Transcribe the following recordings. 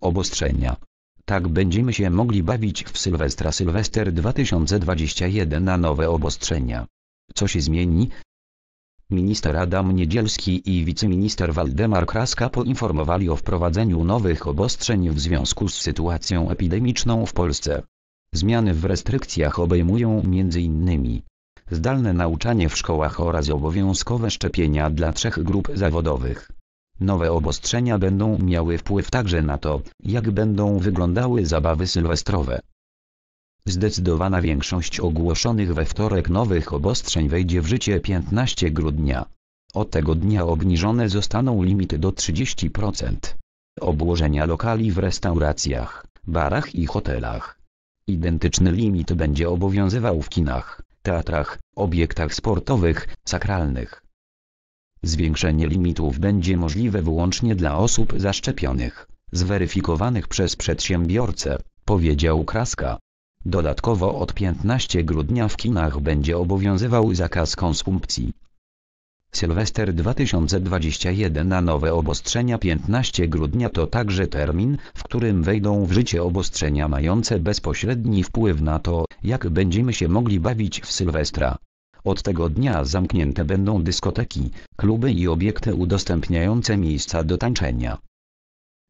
obostrzenia. Tak będziemy się mogli bawić w Sylwestra Sylwester 2021 na nowe obostrzenia. Co się zmieni? Minister Adam Niedzielski i wiceminister Waldemar Kraska poinformowali o wprowadzeniu nowych obostrzeń w związku z sytuacją epidemiczną w Polsce. Zmiany w restrykcjach obejmują m.in. zdalne nauczanie w szkołach oraz obowiązkowe szczepienia dla trzech grup zawodowych. Nowe obostrzenia będą miały wpływ także na to, jak będą wyglądały zabawy sylwestrowe. Zdecydowana większość ogłoszonych we wtorek nowych obostrzeń wejdzie w życie 15 grudnia. Od tego dnia obniżone zostaną limity do 30%. Obłożenia lokali w restauracjach, barach i hotelach. Identyczny limit będzie obowiązywał w kinach, teatrach, obiektach sportowych, sakralnych, Zwiększenie limitów będzie możliwe wyłącznie dla osób zaszczepionych, zweryfikowanych przez przedsiębiorcę, powiedział Kraska. Dodatkowo od 15 grudnia w kinach będzie obowiązywał zakaz konsumpcji. Sylwester 2021 na nowe obostrzenia 15 grudnia to także termin, w którym wejdą w życie obostrzenia mające bezpośredni wpływ na to, jak będziemy się mogli bawić w Sylwestra. Od tego dnia zamknięte będą dyskoteki, kluby i obiekty udostępniające miejsca do tańczenia.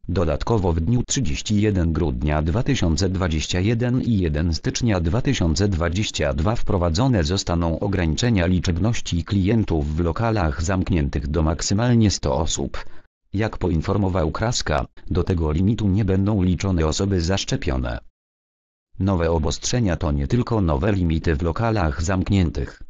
Dodatkowo w dniu 31 grudnia 2021 i 1 stycznia 2022 wprowadzone zostaną ograniczenia liczebności klientów w lokalach zamkniętych do maksymalnie 100 osób. Jak poinformował Kraska, do tego limitu nie będą liczone osoby zaszczepione. Nowe obostrzenia to nie tylko nowe limity w lokalach zamkniętych.